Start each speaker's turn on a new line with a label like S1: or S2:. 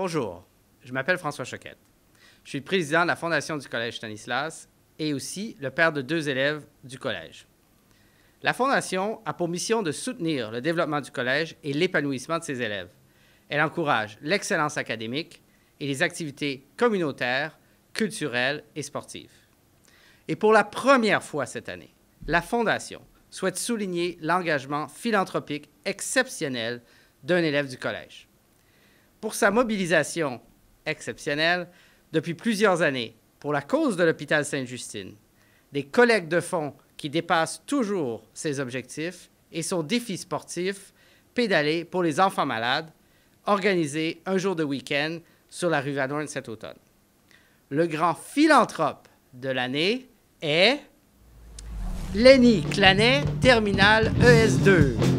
S1: Bonjour, je m'appelle François Choquette. Je suis président de la Fondation du Collège Stanislas et aussi le père de deux élèves du collège. La Fondation a pour mission de soutenir le développement du collège et l'épanouissement de ses élèves. Elle encourage l'excellence académique et les activités communautaires, culturelles et sportives. Et pour la première fois cette année, la Fondation souhaite souligner l'engagement philanthropique exceptionnel d'un élève du collège pour sa mobilisation exceptionnelle depuis plusieurs années pour la cause de l'hôpital Sainte-Justine, des collègues de fonds qui dépassent toujours ses objectifs et son défi sportif pédaler pour les enfants malades, organisé un jour de week-end sur la rue Vanoine cet automne. Le grand philanthrope de l'année est Lenny Clanet, Terminal ES2.